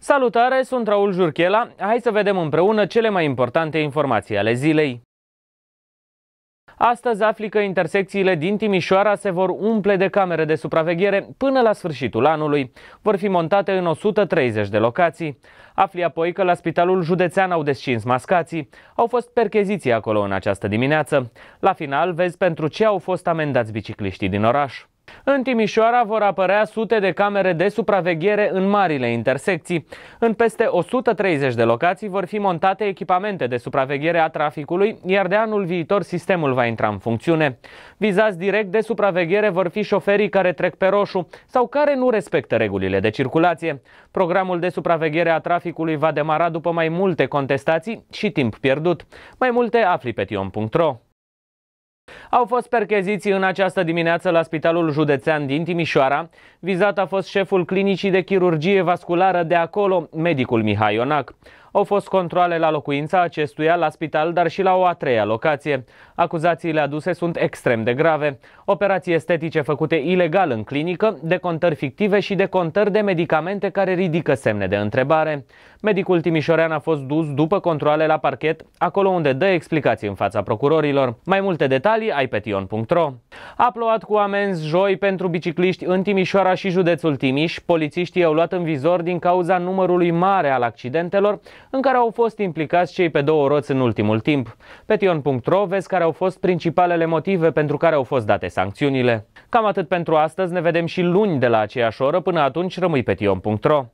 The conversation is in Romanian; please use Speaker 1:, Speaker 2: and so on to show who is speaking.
Speaker 1: Salutare, sunt Raul Jurchela. Hai să vedem împreună cele mai importante informații ale zilei. Astăzi afli că intersecțiile din Timișoara se vor umple de camere de supraveghere până la sfârșitul anului. Vor fi montate în 130 de locații. Afli apoi că la Spitalul Județean au descins mascații. Au fost percheziții acolo în această dimineață. La final vezi pentru ce au fost amendați bicicliștii din oraș. În Timișoara vor apărea sute de camere de supraveghere în marile intersecții. În peste 130 de locații vor fi montate echipamente de supraveghere a traficului, iar de anul viitor sistemul va intra în funcțiune. Vizați direct de supraveghere vor fi șoferii care trec pe roșu sau care nu respectă regulile de circulație. Programul de supraveghere a traficului va demara după mai multe contestații și timp pierdut. Mai multe afli pe tion.ro. Au fost percheziții în această dimineață la Spitalul Județean din Timișoara. Vizat a fost șeful clinicii de chirurgie vasculară de acolo, medicul Mihai Ionac. Au fost controle la locuința acestuia, la spital, dar și la o a treia locație. Acuzațiile aduse sunt extrem de grave. Operații estetice făcute ilegal în clinică, decontări fictive și decontări de medicamente care ridică semne de întrebare. Medicul Timișorean a fost dus după controle la parchet, acolo unde dă explicații în fața procurorilor. Mai multe detalii ai pe tion.ro. A plouat cu amenzi joi pentru bicicliști în Timișoara și județul Timiș. Polițiștii au luat în vizor din cauza numărului mare al accidentelor, în care au fost implicați cei pe două roți în ultimul timp. Petion.ro vezi care au fost principalele motive pentru care au fost date sancțiunile. Cam atât pentru astăzi, ne vedem și luni de la aceeași oră, până atunci rămâi pe tion.ro.